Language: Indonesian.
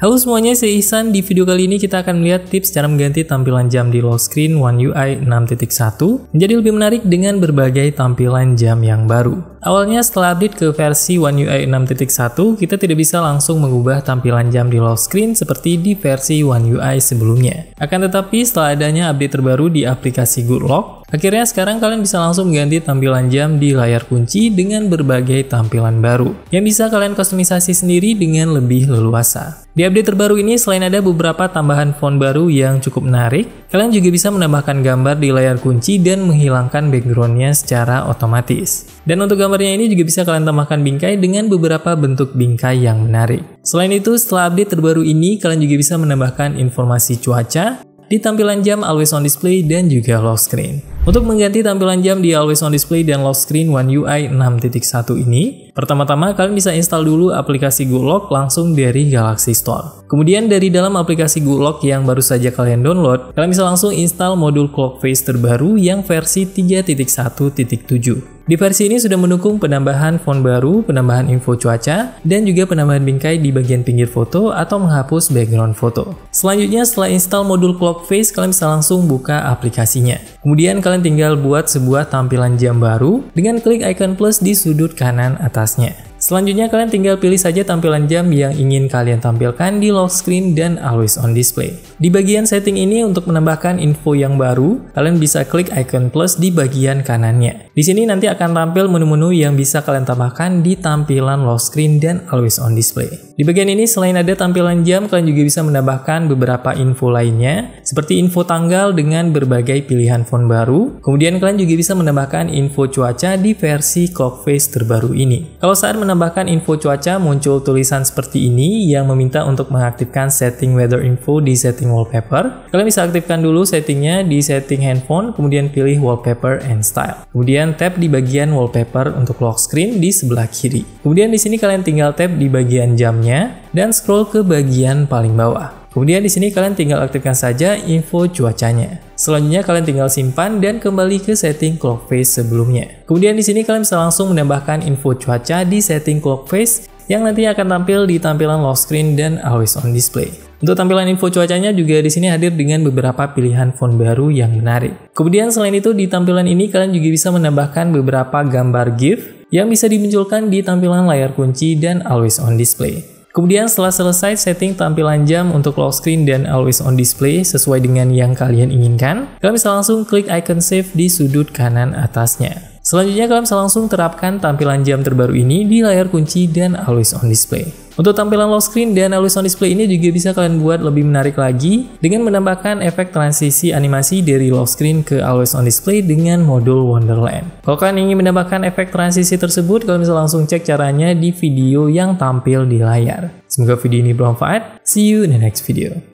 Halo semuanya, saya Ihsan. Di video kali ini kita akan melihat tips cara mengganti tampilan jam di Low screen One UI 6.1 menjadi lebih menarik dengan berbagai tampilan jam yang baru. Awalnya setelah update ke versi One UI 6.1, kita tidak bisa langsung mengubah tampilan jam di Low screen seperti di versi One UI sebelumnya. Akan tetapi setelah adanya update terbaru di aplikasi Good Lock, Akhirnya sekarang kalian bisa langsung mengganti tampilan jam di layar kunci dengan berbagai tampilan baru yang bisa kalian kustomisasi sendiri dengan lebih leluasa. Di update terbaru ini selain ada beberapa tambahan font baru yang cukup menarik, kalian juga bisa menambahkan gambar di layar kunci dan menghilangkan backgroundnya secara otomatis. Dan untuk gambarnya ini juga bisa kalian tambahkan bingkai dengan beberapa bentuk bingkai yang menarik. Selain itu, setelah update terbaru ini, kalian juga bisa menambahkan informasi cuaca, di tampilan jam Always On Display dan juga Lock Screen. Untuk mengganti tampilan jam di Always On Display dan Lock Screen One UI 6.1 ini, pertama-tama kalian bisa install dulu aplikasi Lock langsung dari Galaxy Store. Kemudian dari dalam aplikasi Lock yang baru saja kalian download, kalian bisa langsung install modul Clock Face terbaru yang versi 3.1.7. Di versi ini sudah mendukung penambahan font baru, penambahan info cuaca, dan juga penambahan bingkai di bagian pinggir foto atau menghapus background foto. Selanjutnya, setelah install modul Clock face kalian bisa langsung buka aplikasinya. Kemudian kalian tinggal buat sebuah tampilan jam baru dengan klik icon plus di sudut kanan atasnya. Selanjutnya kalian tinggal pilih saja tampilan jam yang ingin kalian tampilkan di lock screen dan always on display. Di bagian setting ini untuk menambahkan info yang baru, kalian bisa klik icon plus di bagian kanannya. Di sini nanti akan tampil menu-menu yang bisa kalian tambahkan di tampilan lock screen dan always on display. Di bagian ini selain ada tampilan jam, kalian juga bisa menambahkan beberapa info lainnya, seperti info tanggal dengan berbagai pilihan font baru. Kemudian kalian juga bisa menambahkan info cuaca di versi clock face terbaru ini. Kalau saat menambahkan info cuaca muncul tulisan seperti ini yang meminta untuk mengaktifkan setting weather info di setting wallpaper. Kalian bisa aktifkan dulu settingnya di setting handphone, kemudian pilih wallpaper and style. Kemudian kalian tab di bagian wallpaper untuk lock screen di sebelah kiri. Kemudian di sini kalian tinggal tap di bagian jamnya dan scroll ke bagian paling bawah. Kemudian di sini kalian tinggal aktifkan saja info cuacanya. Selanjutnya kalian tinggal simpan dan kembali ke setting clock face sebelumnya. Kemudian di sini kalian bisa langsung menambahkan info cuaca di setting clock face yang nantinya akan tampil di tampilan lock screen dan always on display. Untuk tampilan info cuacanya juga di sini hadir dengan beberapa pilihan font baru yang menarik. Kemudian selain itu di tampilan ini kalian juga bisa menambahkan beberapa gambar GIF yang bisa dimunculkan di tampilan layar kunci dan always on display. Kemudian setelah selesai setting tampilan jam untuk lock screen dan always on display sesuai dengan yang kalian inginkan, kalian bisa langsung klik icon save di sudut kanan atasnya. Selanjutnya kalian bisa langsung terapkan tampilan jam terbaru ini di layar kunci dan always on display. Untuk tampilan lock screen dan always on display ini juga bisa kalian buat lebih menarik lagi dengan menambahkan efek transisi animasi dari lock screen ke always on display dengan modul Wonderland. Kalau kalian ingin menambahkan efek transisi tersebut, kalian bisa langsung cek caranya di video yang tampil di layar. Semoga video ini bermanfaat. See you in the next video.